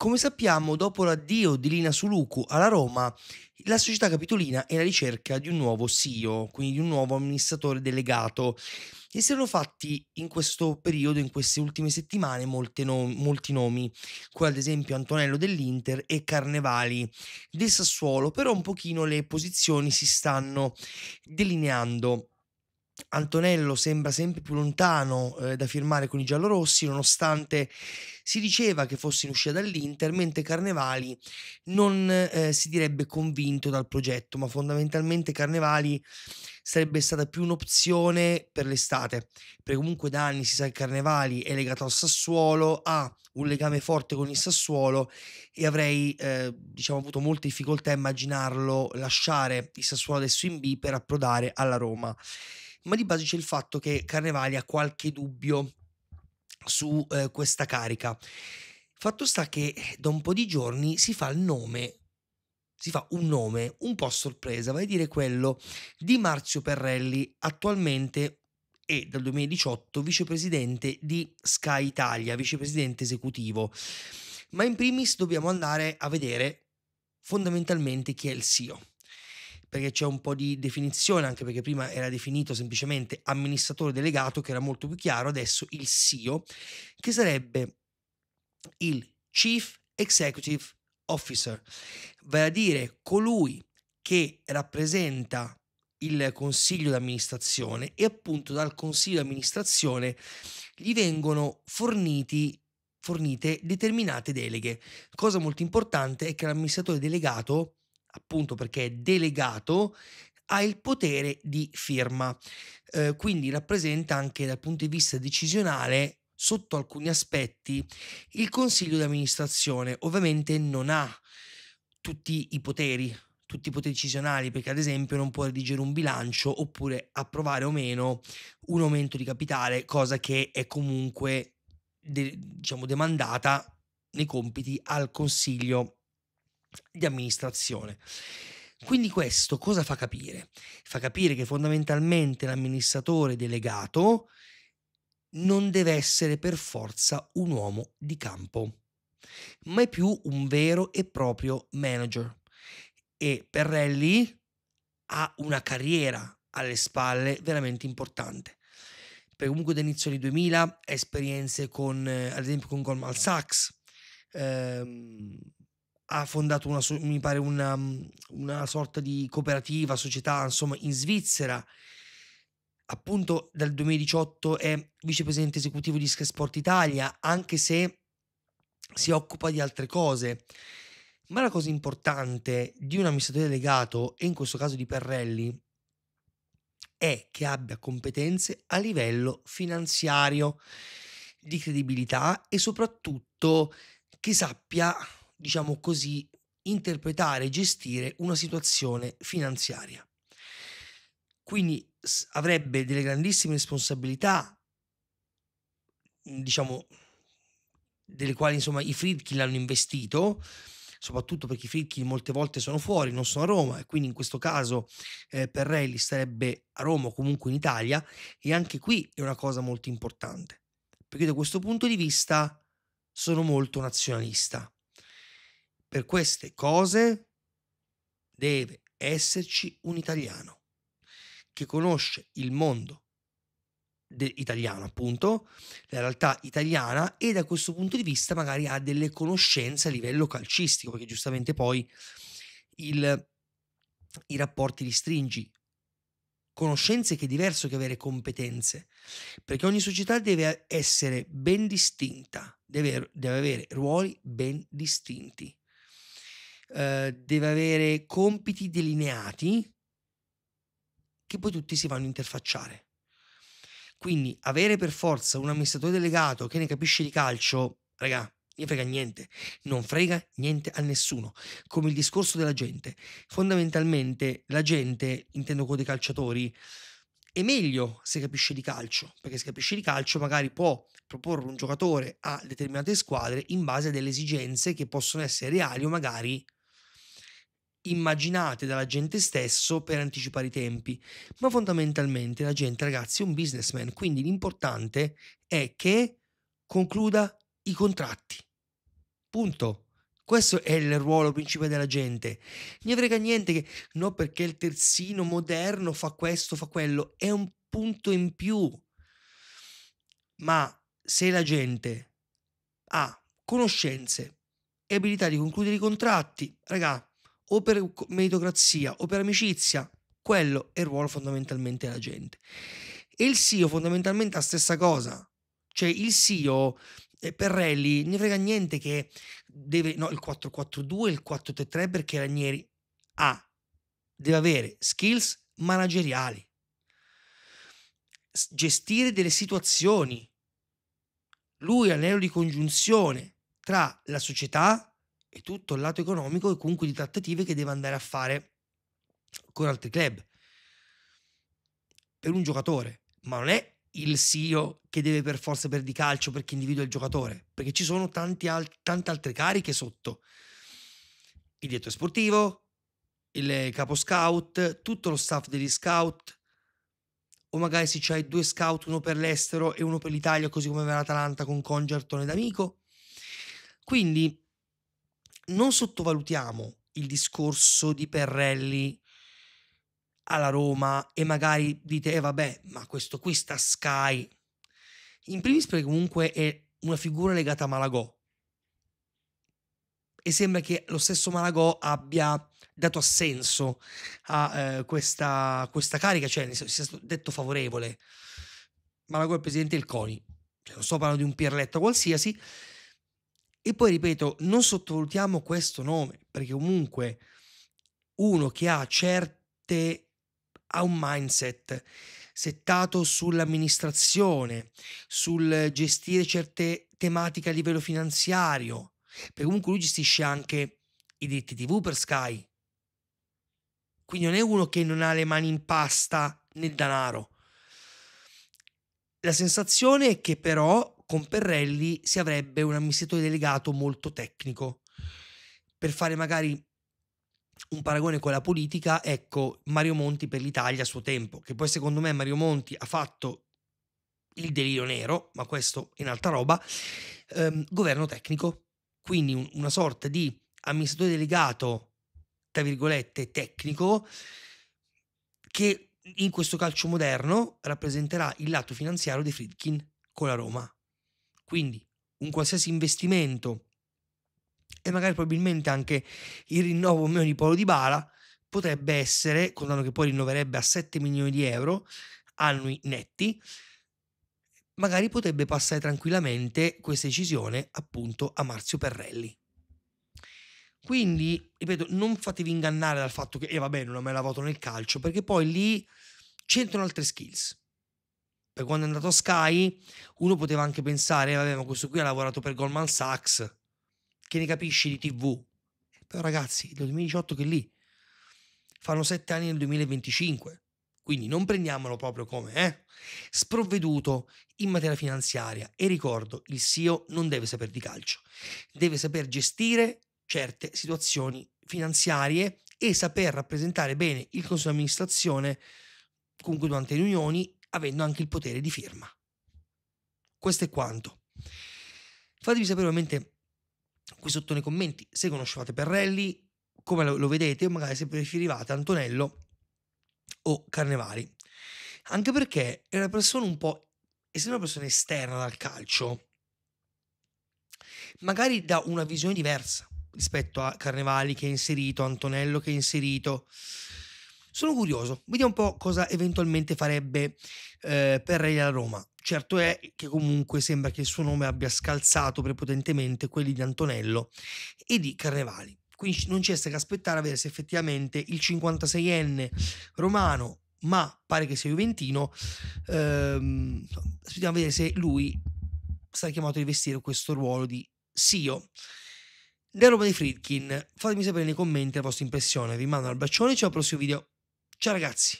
Come sappiamo, dopo l'addio di Lina Suluku alla Roma, la società capitolina è alla ricerca di un nuovo CEO, quindi di un nuovo amministratore delegato. E si erano fatti in questo periodo, in queste ultime settimane, nom- molti nomi, come ad esempio Antonello dell'Inter e Carnevali del Sassuolo, però un pochino le posizioni si stanno delineando. Antonello sembra sempre più lontano eh, da firmare con i giallorossi, nonostante si diceva che fosse in uscita dall'Inter, mentre Carnevali non eh, si direbbe convinto dal progetto, ma fondamentalmente Carnevali sarebbe stata più un'opzione per l'estate, perché comunque da anni si sa che Carnevali è legato al Sassuolo, ha un legame forte con il Sassuolo e avrei eh, diciamo, avuto molte difficoltà a immaginarlo lasciare il Sassuolo adesso in B per approdare alla Roma ma di base c'è il fatto che Carnevali ha qualche dubbio su eh, questa carica. Fatto sta che eh, da un po' di giorni si fa il nome, si fa un nome un po' a sorpresa, vale a dire quello di Marzio Perrelli, attualmente e dal 2018 vicepresidente di Sky Italia, vicepresidente esecutivo. Ma in primis dobbiamo andare a vedere fondamentalmente chi è il CEO perché c'è un po' di definizione, anche perché prima era definito semplicemente amministratore delegato, che era molto più chiaro, adesso il CEO, che sarebbe il Chief Executive Officer, vale a dire colui che rappresenta il consiglio d'amministrazione e appunto dal consiglio d'amministrazione gli vengono forniti fornite determinate deleghe. Cosa molto importante è che l'amministratore delegato appunto perché è delegato, ha il potere di firma. Eh, quindi rappresenta anche dal punto di vista decisionale, sotto alcuni aspetti, il consiglio di amministrazione. Ovviamente non ha tutti i poteri, tutti i poteri decisionali, perché ad esempio non può redigere un bilancio oppure approvare o meno un aumento di capitale, cosa che è comunque de- diciamo demandata nei compiti al consiglio di amministrazione. Quindi questo cosa fa capire? Fa capire che fondamentalmente l'amministratore delegato non deve essere per forza un uomo di campo, ma è più un vero e proprio manager. E Perrelli ha una carriera alle spalle veramente importante. Per comunque da inizio anni 2000 esperienze con, eh, ad esempio, con Goldman Sachs, ehm, ha fondato una, mi pare una, una sorta di cooperativa, società, insomma, in Svizzera. Appunto dal 2018 è vicepresidente esecutivo di Sky Sport Italia, anche se si occupa di altre cose. Ma la cosa importante di un amministratore delegato, e in questo caso di Perrelli, è che abbia competenze a livello finanziario, di credibilità e soprattutto che sappia diciamo così, interpretare e gestire una situazione finanziaria. Quindi avrebbe delle grandissime responsabilità, mhmm, diciamo, delle quali insomma i Friedkin l'hanno investito, soprattutto perché i Friedkin molte volte sono fuori, non sono a Roma e quindi in questo caso eh, per Rally starebbe a Roma o comunque in Italia e anche qui è una cosa molto importante, perché da questo punto di vista sono molto nazionalista. Per queste cose deve esserci un italiano che conosce il mondo de- italiano, appunto, la realtà italiana e da questo punto di vista magari ha delle conoscenze a livello calcistico, perché giustamente poi il, i rapporti li stringi. Conoscenze che è diverso che avere competenze, perché ogni società deve essere ben distinta, deve, deve avere ruoli ben distinti. Eh, deve avere compiti delineati che poi tutti si vanno a interfacciare. Quindi avere per forza un amministratore delegato che ne capisce di calcio, raga, ne frega niente, non frega niente a nessuno, come il discorso della gente. Fondamentalmente la gente, intendo con dei calciatori, è meglio se capisce di calcio, perché se capisce di calcio magari può proporre un giocatore a determinate squadre in base a delle esigenze che possono essere reali o magari immaginate dalla gente stesso per anticipare i tempi, ma fondamentalmente la gente, ragazzi, è un businessman, quindi l'importante è che concluda i contratti. Punto. Questo è il ruolo principale della gente. Ne frega niente che no perché il terzino moderno fa questo, fa quello, è un punto in più. Ma se la gente ha conoscenze e abilità di concludere i contratti, ragazzi, o per meritocrazia o per amicizia, quello è il ruolo fondamentalmente della gente. E il CEO fondamentalmente è la stessa cosa. Cioè il CEO eh, per Rally ne frega niente che deve, no, il 442, il 433 perché Ranieri ha, deve avere skills manageriali, gestire delle situazioni. Lui è l'anello di congiunzione tra la società e tutto il lato economico e comunque di trattative che deve andare a fare con altri club per un giocatore, ma non è il CEO che deve per forza per di calcio perché individua il giocatore, perché ci sono al- tante altre cariche sotto. Il direttore sportivo, il capo scout, tutto lo staff degli scout, o magari se c'hai due scout, uno per l'estero e uno per l'Italia, così come aveva l'Atalanta con Congerton ed Amico. Quindi non sottovalutiamo il discorso di Perrelli alla Roma e magari dite, eh vabbè, ma questo qui sta Sky. In primis perché comunque è una figura legata a Malagò. E sembra che lo stesso Malagò abbia dato assenso a eh, questa, questa, carica, cioè sia stato detto favorevole. Malagò è il presidente del CONI, cioè, non sto parlando di un pirletto qualsiasi, e poi ripeto, non sottovalutiamo questo nome, perché comunque uno che ha certe ha un mindset settato sull'amministrazione, sul gestire certe tematiche a livello finanziario, perché comunque lui gestisce anche i diritti TV per Sky. Quindi non è uno che non ha le mani in pasta nel denaro. La sensazione è che però con Perrelli si avrebbe un amministratore delegato molto tecnico. Per fare magari un paragone con la politica, ecco Mario Monti per l'Italia a suo tempo, che poi secondo me Mario Monti ha fatto il delirio nero, ma questo in alta roba, ehm, governo tecnico, quindi un, una sorta di amministratore delegato, tra virgolette, tecnico, che in questo calcio moderno rappresenterà il lato finanziario di Friedkin con la Roma. Quindi un qualsiasi investimento e magari probabilmente anche il rinnovo o di Polo Di Bala potrebbe essere, contando che poi rinnoverebbe a 7 milioni di euro annui netti, magari potrebbe passare tranquillamente questa decisione appunto a Marzio Perrelli. Quindi, ripeto, non fatevi ingannare dal fatto che, eh vabbè, non ho mai lavato nel calcio, perché poi lì c'entrano altre skills. Eh, quando è andato a Sky, uno poteva anche pensare, vabbè, ma questo qui ha lavorato per Goldman Sachs, che ne capisci di TV? Però ragazzi, il 2018 che lì fanno sette anni nel 2025, quindi non prendiamolo proprio come eh? sprovveduto in materia finanziaria. E ricordo, il CEO non deve sapere di calcio, deve saper gestire certe situazioni finanziarie e saper rappresentare bene il consiglio di amministrazione comunque durante le riunioni avendo anche il potere di firma. Questo è quanto. Fatemi sapere ovviamente qui sotto nei commenti se conoscevate Perrelli, come lo, lo vedete, o magari se preferivate Antonello o Carnevali. Anche perché è una persona un po', essendo una persona esterna dal calcio, magari dà una visione diversa rispetto a Carnevali che è inserito, Antonello che è inserito. Sono curioso, vediamo un po' cosa eventualmente farebbe eh, Perrelli alla Roma. Certo è che comunque sembra che il suo nome abbia scalzato prepotentemente quelli di Antonello e di Carnevali. Quindi non c'è che aspettare a vedere se effettivamente il 56enne romano, ma pare che sia juventino, ehm, aspettiamo a vedere se lui sarà chiamato a rivestire questo ruolo di CEO. Della roba di Fritkin, fatemi sapere nei commenti la vostra impressione. Vi mando un bacione ciao al prossimo video. Ciao ragazzi.